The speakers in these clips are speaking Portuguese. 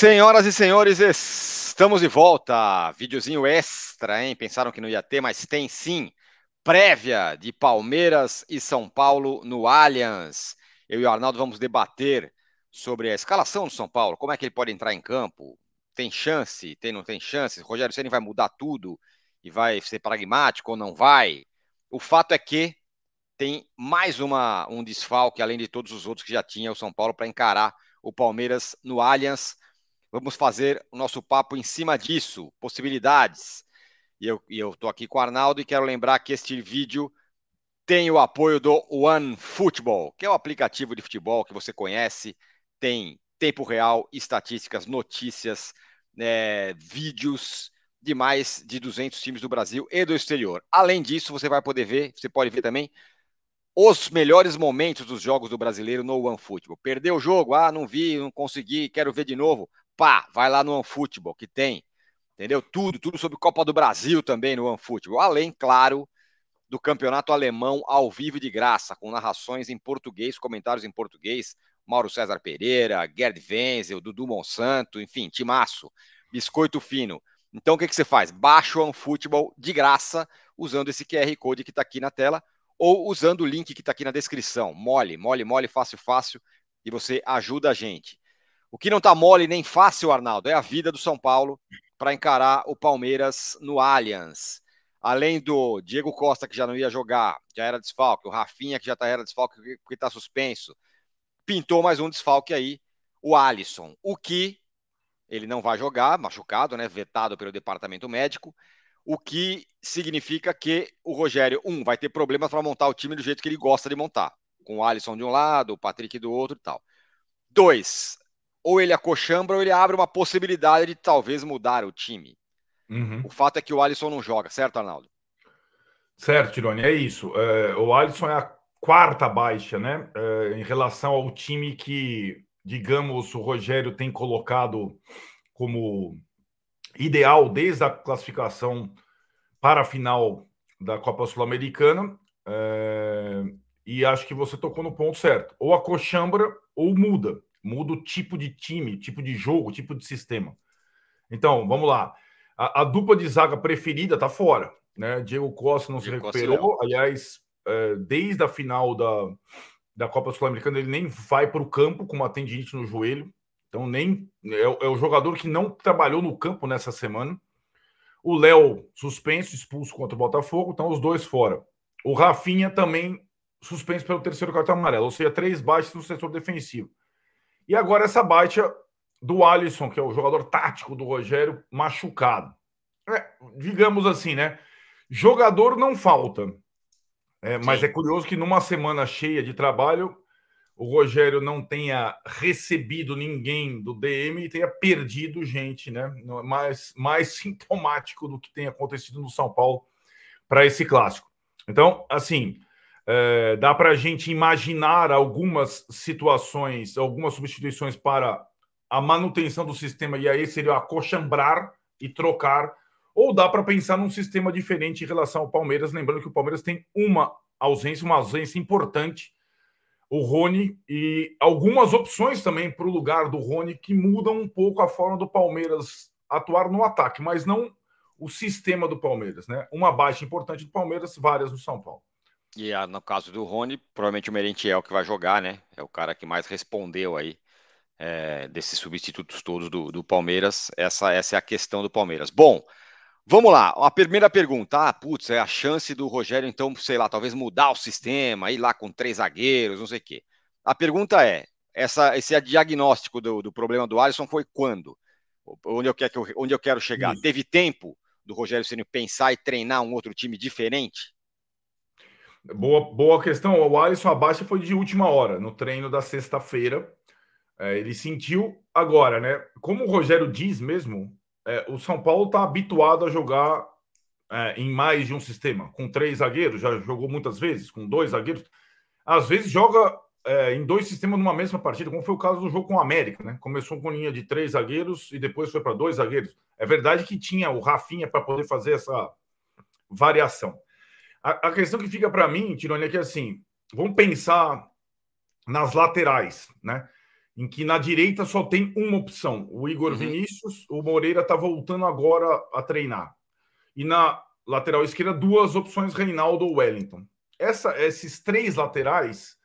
Senhoras e senhores, estamos de volta. Videozinho extra, hein? Pensaram que não ia ter, mas tem sim. Prévia de Palmeiras e São Paulo no Allianz. Eu e o Arnaldo vamos debater sobre a escalação do São Paulo, como é que ele pode entrar em campo, tem chance, tem não tem chance, Rogério Ceni vai mudar tudo e vai ser pragmático ou não vai. O fato é que tem mais uma um desfalque além de todos os outros que já tinha o São Paulo para encarar o Palmeiras no Allianz. Vamos fazer o nosso papo em cima disso, possibilidades. E eu estou aqui com o Arnaldo e quero lembrar que este vídeo tem o apoio do OneFootball, que é o aplicativo de futebol que você conhece, tem tempo real, estatísticas, notícias, né, vídeos de mais de 200 times do Brasil e do exterior. Além disso, você vai poder ver, você pode ver também os melhores momentos dos jogos do brasileiro no OneFootball. Perdeu o jogo? Ah, não vi, não consegui, quero ver de novo pá, vai lá no OneFootball, que tem, entendeu? Tudo, tudo sobre Copa do Brasil também no OneFootball. Além, claro, do Campeonato Alemão ao vivo de graça, com narrações em português, comentários em português, Mauro César Pereira, Gerd Wenzel, Dudu Monsanto, enfim, timaço, biscoito fino. Então o que, que você faz? Baixa o OneFootball de graça usando esse QR Code que está aqui na tela ou usando o link que está aqui na descrição. Mole, mole, mole, fácil, fácil e você ajuda a gente. O que não está mole nem fácil, Arnaldo, é a vida do São Paulo para encarar o Palmeiras no Allianz. Além do Diego Costa, que já não ia jogar, já era desfalque, o Rafinha, que já tá, era desfalque porque está suspenso, pintou mais um desfalque aí, o Alisson. O que ele não vai jogar, machucado, né? Vetado pelo departamento médico. O que significa que o Rogério, um, vai ter problemas para montar o time do jeito que ele gosta de montar, com o Alisson de um lado, o Patrick do outro e tal. Dois, ou ele acochambra ou ele abre uma possibilidade de talvez mudar o time. Uhum. O fato é que o Alisson não joga, certo, Arnaldo? Certo, Tironi, é isso. É, o Alisson é a quarta baixa, né? É, em relação ao time que, digamos, o Rogério tem colocado como ideal desde a classificação para a final da Copa Sul-Americana. É, e acho que você tocou no ponto certo. Ou a coxambra ou muda. Muda o tipo de time, tipo de jogo, tipo de sistema. Então, vamos lá. A, a dupla de zaga preferida tá fora. Né? Diego Costa não Diego se recuperou. Costa, Aliás, é, desde a final da, da Copa Sul-Americana, ele nem vai para o campo com uma tendinite no joelho. Então, nem é, é o jogador que não trabalhou no campo nessa semana. O Léo suspenso, expulso contra o Botafogo, então os dois fora. O Rafinha também suspenso pelo terceiro cartão amarelo, ou seja, três baixos no setor defensivo. E agora essa baixa do Alisson, que é o jogador tático do Rogério, machucado. É, digamos assim, né? Jogador não falta. É, mas é curioso que numa semana cheia de trabalho, o Rogério não tenha recebido ninguém do DM e tenha perdido gente, né? Mais, mais sintomático do que tem acontecido no São Paulo para esse clássico. Então, assim, é, dá para a gente imaginar algumas situações, algumas substituições para a manutenção do sistema, e aí seria acochambrar e trocar, ou dá para pensar num sistema diferente em relação ao Palmeiras, lembrando que o Palmeiras tem uma ausência, uma ausência importante, o Rony, e algumas opções também para o lugar do Rony que mudam um pouco a forma do Palmeiras atuar no ataque, mas não o sistema do Palmeiras, né? Uma baixa importante do Palmeiras, várias no São Paulo. E a, ah, no caso do Rony, provavelmente o Merentiel que vai jogar, né? É o cara que mais respondeu aí é, desses substitutos todos do, do Palmeiras. Essa, essa é a questão do Palmeiras. Bom, vamos lá. A primeira pergunta. Ah, putz, é a chance do Rogério, então, sei lá, talvez mudar o sistema, ir lá com três zagueiros, não sei o quê. A pergunta é: essa, esse diagnóstico do, do problema do Alisson foi quando? Onde eu, quero, onde eu quero chegar? Teve tempo do Rogério Ceni pensar e treinar um outro time diferente? Boa, boa questão. O Alisson, a baixa foi de última hora, no treino da sexta-feira. É, ele sentiu agora, né? Como o Rogério diz mesmo, é, o São Paulo está habituado a jogar é, em mais de um sistema, com três zagueiros, já jogou muitas vezes, com dois zagueiros. Às vezes joga é, em dois sistemas numa mesma partida, como foi o caso do jogo com o América, né? Começou com linha de três zagueiros e depois foi para dois zagueiros. É verdade que tinha o Rafinha para poder fazer essa variação. A, a questão que fica para mim, Tironi, é que assim, vamos pensar nas laterais, né? Em que na direita só tem uma opção, o Igor uhum. Vinícius, o Moreira tá voltando agora a treinar. E na lateral esquerda, duas opções, Reinaldo ou Wellington. Essa, esses três laterais,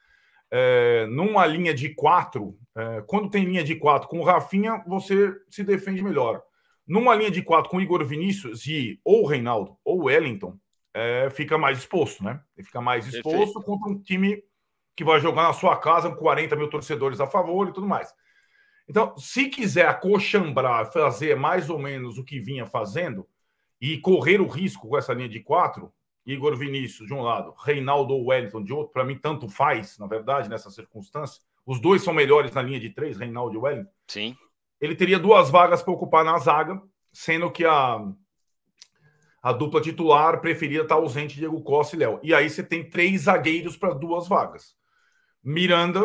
é, numa linha de quatro, é, quando tem linha de quatro com o Rafinha, você se defende melhor. Numa linha de quatro com Igor Vinícius e ou Reinaldo ou Wellington, é, fica mais exposto, né? Ele fica mais exposto Perfeito. contra um time que vai jogar na sua casa com 40 mil torcedores a favor e tudo mais. Então, se quiser acochambrar, fazer mais ou menos o que vinha fazendo e correr o risco com essa linha de quatro, Igor Vinícius de um lado, Reinaldo ou Wellington de outro, para mim tanto faz, na verdade, nessa circunstância. Os dois são melhores na linha de três, Reinaldo e Wellington. Sim. Ele teria duas vagas para ocupar na zaga, sendo que a a dupla titular preferida está ausente Diego Costa e Léo. E aí você tem três zagueiros para duas vagas: Miranda,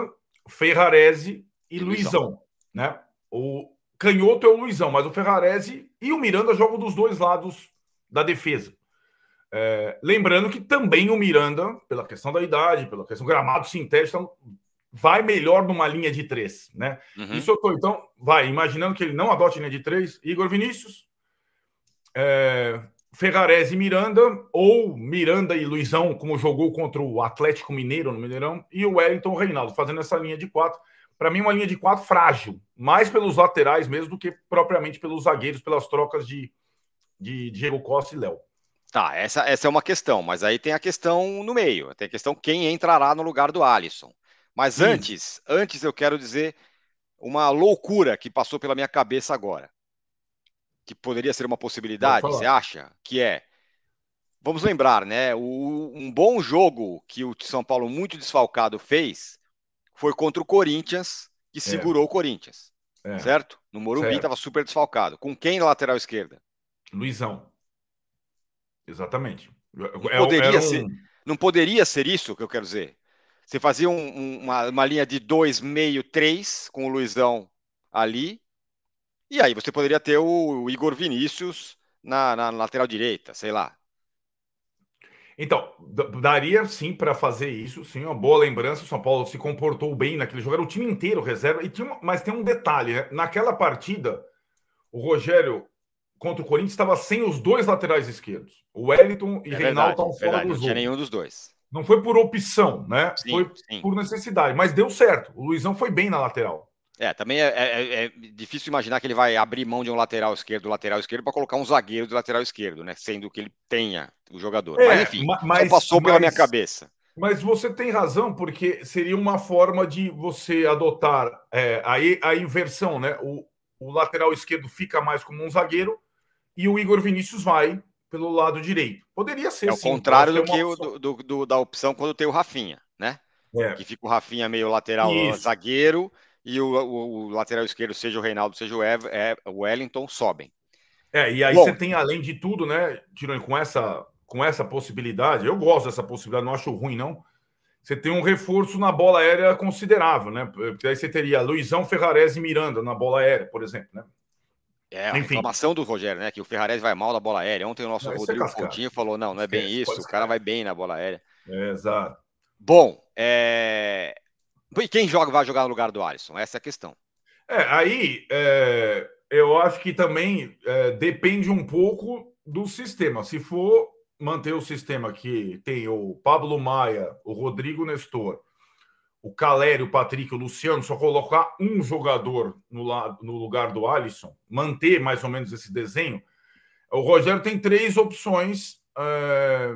Ferrarese e, e Luizão. Luizão, né? O canhoto é o Luizão, mas o Ferrarese e o Miranda jogam dos dois lados da defesa. É, lembrando que também o Miranda, pela questão da idade, pela questão do gramado sintético, então, vai melhor numa linha de três, né? Uhum. Isso eu tô, então, vai, imaginando que ele não adote linha de três, Igor Vinícius, é, Ferrarese e Miranda, ou Miranda e Luizão, como jogou contra o Atlético Mineiro no Mineirão, e o Wellington Reinaldo, fazendo essa linha de quatro. Para mim, uma linha de quatro frágil, mais pelos laterais mesmo do que propriamente pelos zagueiros, pelas trocas de, de Diego Costa e Léo. Tá, essa, essa é uma questão, mas aí tem a questão no meio, tem a questão quem entrará no lugar do Alisson. Mas Sim. antes, antes eu quero dizer uma loucura que passou pela minha cabeça agora que poderia ser uma possibilidade, você acha? Que é, vamos lembrar, né? O, um bom jogo que o São Paulo muito desfalcado fez foi contra o Corinthians, que é. segurou é. o Corinthians, é. certo? No Morumbi estava super desfalcado. Com quem na lateral esquerda? Luizão. Exatamente. É, não é, poderia um... ser, não poderia ser isso que eu quero dizer. Você fazia um, uma, uma linha de dois, meio, três com o Luizão ali e aí você poderia ter o Igor Vinícius na, na lateral direita, sei lá. Então, daria sim para fazer isso, sim, uma boa lembrança. O São Paulo se comportou bem naquele jogo, era o time inteiro reserva. E tinha uma... mas tem um detalhe, né? Naquela partida, o Rogério contra o Corinthians estava sem os dois laterais esquerdos. O Wellington e é Reinaldo estavam fora verdade, dos Não tinha nenhum dos dois. Não foi por opção, né? Sim, foi sim. por necessidade, mas deu certo. O Luizão foi bem na lateral. É, também é, é, é, é, difícil imaginar que ele vai abrir mão de um lateral esquerdo, lateral esquerdo, para colocar um zagueiro de lateral esquerdo, né? Sendo que ele tenha o jogador. É, mas enfim, mas, passou pela minha cabeça. Mas você tem razão, porque seria uma forma de você adotar é, a, a inversão, né? O, o lateral esquerdo fica mais como um zagueiro e o Igor Vinícius vai pelo lado direito. Poderia ser. É o contrário do que o, do, do, da opção quando tem o Rafinha, né? É. Que fica o Rafinha meio lateral Isso. zagueiro e o, o, o lateral esquerdo, seja o Reinaldo, seja o, Ev, é, o Wellington, sobem. É, e aí Bom, você tem, além de tudo, né, Tironi, com essa, com essa possibilidade, eu gosto dessa possibilidade, não acho ruim, não. Você tem um reforço na bola aérea considerável, né? Porque aí você teria Luizão, Ferrarese e Miranda na bola aérea, por exemplo, né? É, a Enfim. do Rogério, né? Que o Ferrarese vai mal na bola aérea. Ontem o nosso é Rodrigo Coutinho falou: não, não é bem isso, o cara vai bem na bola aérea. É, exato. Bom, é... E quem joga vai jogar no lugar do Alisson? Essa é a questão. É, aí é, eu acho que também é, depende um pouco do sistema. Se for manter o sistema que tem o Pablo Maia, o Rodrigo Nestor, o Calério, o Patrick, o Luciano, só colocar um jogador no, no lugar do Alisson, manter mais ou menos esse desenho, o Rogério tem três opções, é,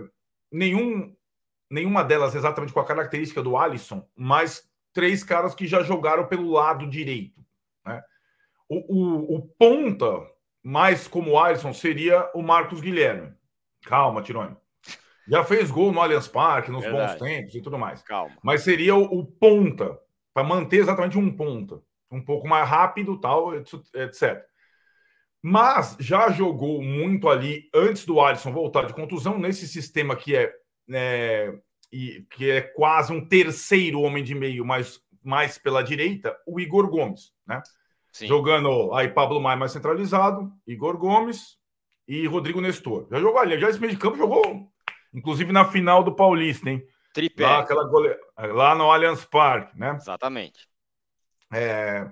nenhum, nenhuma delas exatamente com a característica do Alisson, mas três caras que já jogaram pelo lado direito. Né? O, o, o, ponta, mais como o Alisson, seria o Marcos Guilherme. Calma, Tirone. Já fez gol no Allianz Parque, nos Verdade. bons tempos e tudo mais. Calma. Mas seria o, o ponta, para manter exatamente um ponta. Um pouco mais rápido, tal, etc. Mas já jogou muito ali antes do Alisson voltar de contusão, nesse sistema que é, é e que é quase um terceiro homem de meio, mas mais pela direita, o Igor Gomes, né? Sim. Jogando aí Pablo Maia mais centralizado, Igor Gomes e Rodrigo Nestor. Já jogou ali, já esse meio de campo jogou, inclusive na final do Paulista, hein? Tripé. Lá, aquela gole... lá no Allianz Parque, né? Exatamente. É...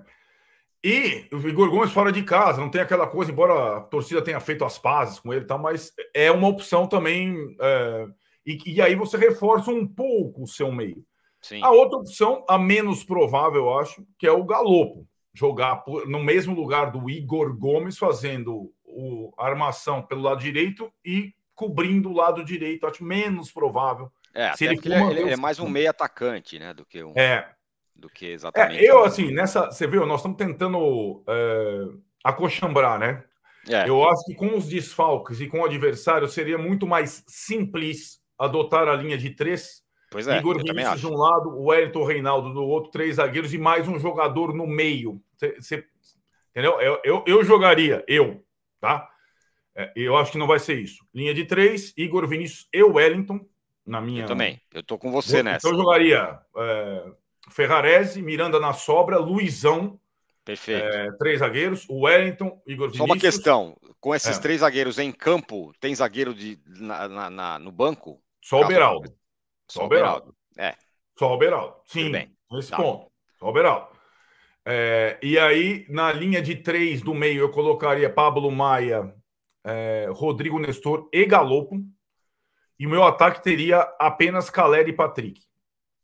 E o Igor Gomes fora de casa, não tem aquela coisa, embora a torcida tenha feito as pazes com ele e tal, mas é uma opção também. É e, e aí você reforça um pouco o seu meio. Sim. A outra opção, a menos provável, eu acho, que é o Galopo. Jogar por, no mesmo lugar do Igor Gomes, fazendo o, a armação pelo lado direito e cobrindo o lado direito. Acho menos provável. É, se ele, ele, é, ele, é mais um meio atacante, né? Do que um. É. Do que exatamente. É, eu, assim, nessa. Você viu, nós estamos tentando é, acochambrar, né? É. Eu acho que com os desfalques e com o adversário seria muito mais simples adotar a linha de três. Pois é, Igor Vinícius de um lado, o Wellington Reinaldo do outro, três zagueiros e mais um jogador no meio. Cê, cê, entendeu? Eu, eu, eu, jogaria, eu, tá? É, eu acho que não vai ser isso. Linha de três, Igor Vinícius e Wellington, na minha. Eu também, eu tô com você eu, nessa. Então eu jogaria é, Ferrarese, Miranda na sobra, Luizão. Perfeito. É, três zagueiros, o Wellington, Igor Vinícius. Só uma questão: com esses é. três zagueiros em campo, tem zagueiro de, na, na, na no banco? Só o Beraldo. Só o Beraldo. É. Só o Beraldo. Sim, nesse tá. ponto. Só o Beraldo. É, e aí, na linha de três do meio, eu colocaria Pablo Maia, é, Rodrigo Nestor e Galopo. E meu ataque teria apenas Caleri e Patrick.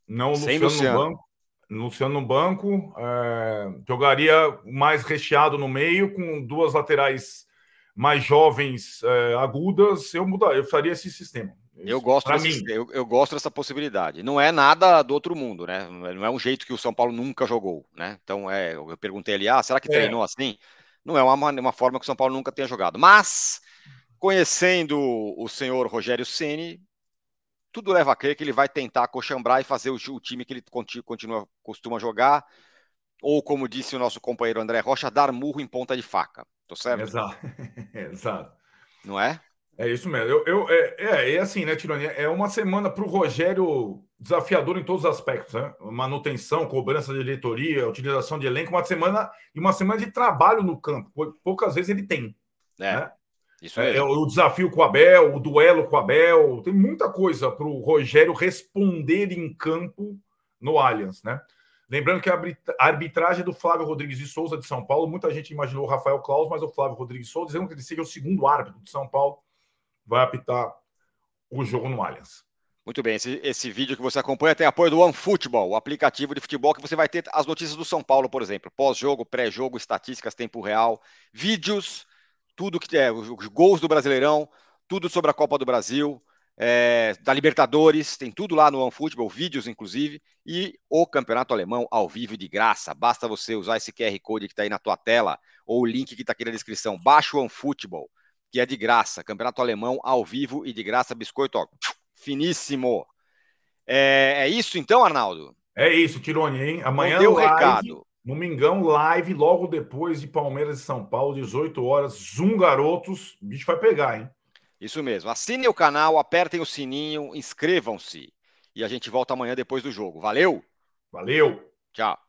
Não o Luciano, Luciano no banco. Luciano no banco. É, jogaria mais recheado no meio, com duas laterais mais jovens, é, agudas. Eu mudaria, eu faria esse sistema. Eu gosto, desse, eu, eu, gosto dessa possibilidade. Não é nada do outro mundo, né? Não é um jeito que o São Paulo nunca jogou, né? Então, é, eu perguntei ali, ah, será que é. treinou assim? Não é uma, uma forma que o São Paulo nunca tenha jogado. Mas, conhecendo o senhor Rogério Ceni, tudo leva a crer que ele vai tentar coxambrar e fazer o, o time que ele continua, costuma jogar, ou como disse o nosso companheiro André Rocha, dar murro em ponta de faca. Tô certo? Exato. Exato. Não é? É isso mesmo. Eu, eu, é, é, é, assim, né, Tironi? É uma semana para o Rogério desafiador em todos os aspectos, né? Manutenção, cobrança de diretoria, utilização de elenco, uma semana e uma semana de trabalho no campo. Poucas vezes ele tem. É. Né? Isso é, é, o desafio com o Abel, o duelo com o Abel, tem muita coisa para o Rogério responder em campo no Allianz, né? Lembrando que a arbitragem do Flávio Rodrigues de Souza de São Paulo, muita gente imaginou o Rafael Claus, mas o Flávio Rodrigues de Souza, dizendo que ele seja o segundo árbitro de São Paulo vai apitar o jogo no Allianz. Muito bem, esse, esse, vídeo que você acompanha tem apoio do OneFootball, o aplicativo de futebol que você vai ter as notícias do São Paulo, por exemplo, pós-jogo, pré-jogo, estatísticas, tempo real, vídeos, tudo que é, os gols do Brasileirão, tudo sobre a Copa do Brasil, é, da Libertadores, tem tudo lá no OneFootball, vídeos inclusive, e o Campeonato Alemão ao vivo de graça. Basta você usar esse QR Code que está aí na tua tela ou o link que está aqui na descrição. Baixa o OneFootball que é de graça. Campeonato Alemão ao vivo e de graça, biscoito, ó, finíssimo. É, é isso então, Arnaldo? É isso, Tirone, hein? Então, amanhã o live, no mingão, live, logo depois de Palmeiras e São Paulo, 18 horas, Zoom Garotos, o bicho vai pegar, hein? Isso mesmo. Assinem o canal, apertem o sininho, inscrevam-se. E a gente volta amanhã depois do jogo. Valeu! Valeu! Tchau!